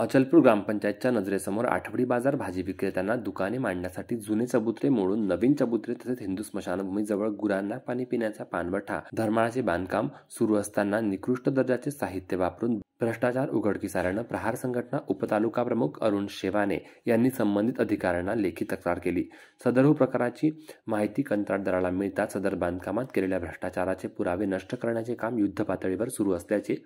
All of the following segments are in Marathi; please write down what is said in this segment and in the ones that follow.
अचलपूर ग्रामपंचायतच्या नजरेसमोर आठवडी बाजार भाजी विक्रेत्यांना दुकाने मांडण्यासाठी जुने चबुत्रे मोडून नवीन चबुत्रे तसेच हिंदू स्मशानभूमीजवळ गुरांना पाणी पिण्याचा पानवठा धर्माळाचे बांधकाम सुरू असताना निकृष्ट दर्जाचे साहित्य वापरून भ्रष्टाचार उघडकीस आल्यानं प्रहार संघटना उपतालुका प्रमुख अरुण शेवाने यांनी संबंधित अधिकाऱ्यांना लेखी तक्रार केली सदर हो प्रकाराची माहिती कंत्राटदाराला मिळताच सदर बांधकामात केलेल्या भ्रष्टाचाराचे पुरावे नष्ट करण्याचे काम युद्धपातळीवर सुरू असल्याचे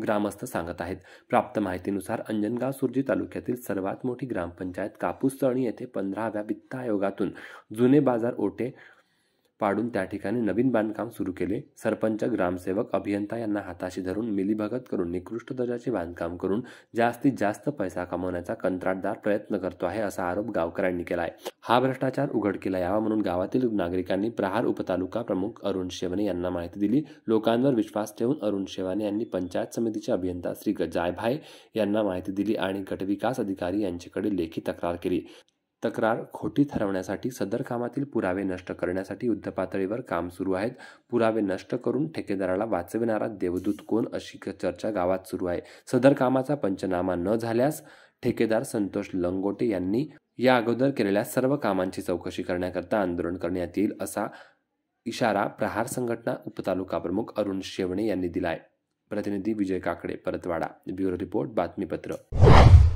ग्रामस्थ सांगत आहेत प्राप्त माहितीनुसार अंजनगाव सुरजी तालुक्यातील सर्वात मोठी ग्रामपंचायत कापूस तळणी येथे पंधराव्या वित्त आयोगातून जुने बाजार ओटे पाडून त्या ठिकाणी नवीन बांधकाम सुरू केले सरपंच ग्रामसेवक अभियंता यांना हाताशी धरून मिलीभगत करून निकृष्ट दर्जाचे बांधकाम करून जास्तीत जास्त पैसा कमवण्याचा कंत्राटदार प्रयत्न करतो आहे असा आरोप गावकऱ्यांनी केला आहे हा भ्रष्टाचार उघडकीला यावा म्हणून गावातील नागरिकांनी प्रहार उपतालुका प्रमुख अरुण शेवणे यांना माहिती दिली लोकांवर विश्वास ठेवून अरुण शेवाने यांनी पंचायत समितीचे अभियंता श्री गजायभाय यांना माहिती दिली आणि गटविकास अधिकारी यांच्याकडे लेखी तक्रार केली तक्रार खोटी ठरवण्यासाठी सदर कामातील पुरावे नष्ट करण्यासाठी युद्धपातळीवर काम सुरू आहेत पुरावे नष्ट करून ठेकेदाराला वाचविणारा देवदूत कोण अशी चर्चा गावात सुरू आहे सदर कामाचा पंचनामा न झाल्यास ठेकेदार संतोष लंगोटे यांनी या अगोदर केलेल्या सर्व कामांची चौकशी करण्याकरता आंदोलन करण्यात येईल असा इशारा प्रहार संघटना उपतालुका प्रमुख अरुण शेवणे यांनी दिला आहे प्रतिनिधी विजय काकडे परतवाडा ब्युरो रिपोर्ट बातमीपत्र